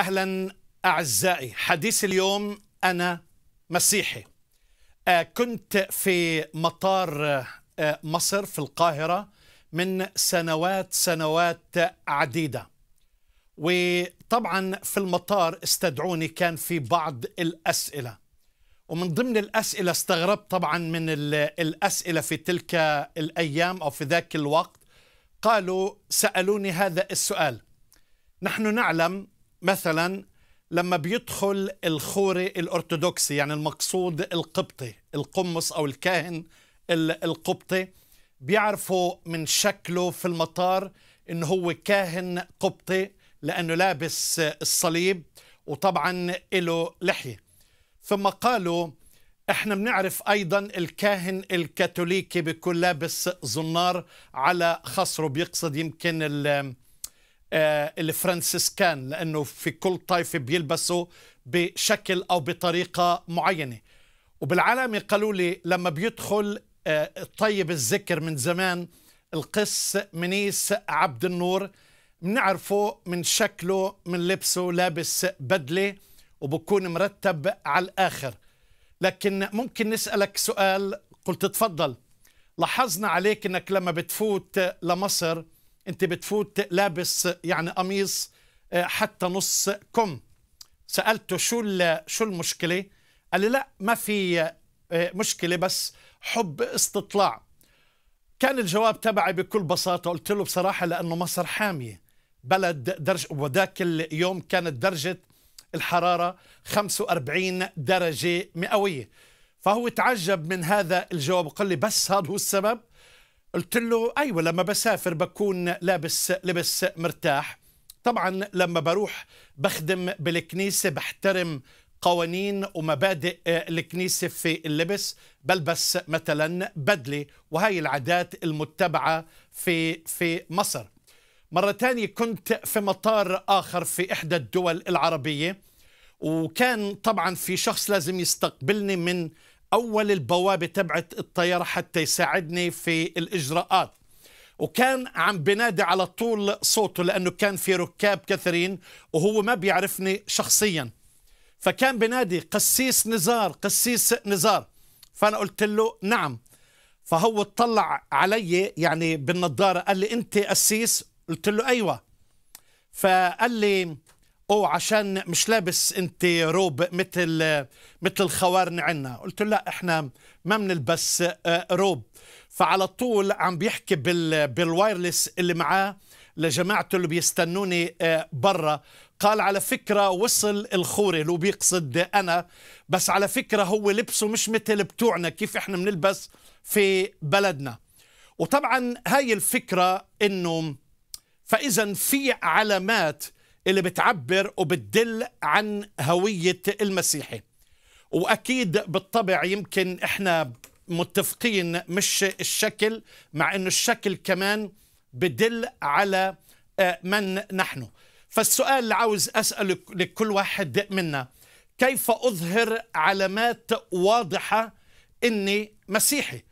اهلا اعزائي حديث اليوم انا مسيحي آه، كنت في مطار آه، مصر في القاهره من سنوات سنوات عديده وطبعا في المطار استدعوني كان في بعض الاسئله ومن ضمن الاسئله استغربت طبعا من الاسئله في تلك الايام او في ذاك الوقت قالوا سالوني هذا السؤال نحن نعلم مثلا لما بيدخل الخوري الأرثوذكسي يعني المقصود القبطي القمص أو الكاهن القبطي بيعرفوا من شكله في المطار إنه هو كاهن قبطي لأنه لابس الصليب وطبعا له لحية ثم قالوا احنا بنعرف ايضا الكاهن الكاثوليكي بيكون لابس زنار على خصره بيقصد يمكن آه، الفرنسيسكان لأنه في كل طائفة بيلبسوا بشكل أو بطريقة معينة وبالعالم قالوا لي لما بيدخل آه، طيب الذكر من زمان القس منيس عبد النور بنعرفه من شكله من لبسه لابس بدلة وبكون مرتب على الآخر لكن ممكن نسألك سؤال قلت تفضل لاحظنا عليك أنك لما بتفوت لمصر انت بتفوت لابس يعني قميص آه، حتى نص كم سالته شو شو المشكله قال لي لا ما في آه، مشكله بس حب استطلاع كان الجواب تبعي بكل بساطه قلت له بصراحه لانه مصر حاميه بلد درج وذاك اليوم كانت درجه الحراره 45 درجه مئويه فهو تعجب من هذا الجواب وقال لي بس هذا هو السبب قلت له ايوه لما بسافر بكون لابس لبس مرتاح طبعا لما بروح بخدم بالكنيسه بحترم قوانين ومبادئ آه، الكنيسه في اللبس بلبس مثلا بدله وهي العادات المتبعه في في مصر مره ثانيه كنت في مطار اخر في احدى الدول العربيه وكان طبعا في شخص لازم يستقبلني من أول البوابة تبعت الطيارة حتى يساعدني في الإجراءات وكان عم بنادي على طول صوته لأنه كان في ركاب كثيرين وهو ما بيعرفني شخصيا فكان بنادي قسيس نزار قسيس نزار فأنا قلت له نعم فهو اطلع علي يعني بالنظاره قال لي أنت قسيس قلت له أيوة فقال لي او عشان مش لابس انت روب مثل مثل الخوارن عنا قلت له لا احنا ما بنلبس آه، روب فعلى طول عم بيحكي بال بالوايرلس اللي معاه لجماعته اللي بيستنوني آه، برا قال على فكرة وصل الخوري اللي بيقصد أنا بس على فكرة هو لبسه مش مثل بتوعنا كيف إحنا بنلبس في بلدنا وطبعا هاي الفكرة إنه فإذا في علامات اللي بتعبر وبتدل عن هوية المسيحي وأكيد بالطبع يمكن إحنا متفقين مش الشكل مع أنه الشكل كمان بدل على آه، من نحن فالسؤال اللي عاوز أسأله لكل واحد منا كيف أظهر علامات واضحة أني مسيحي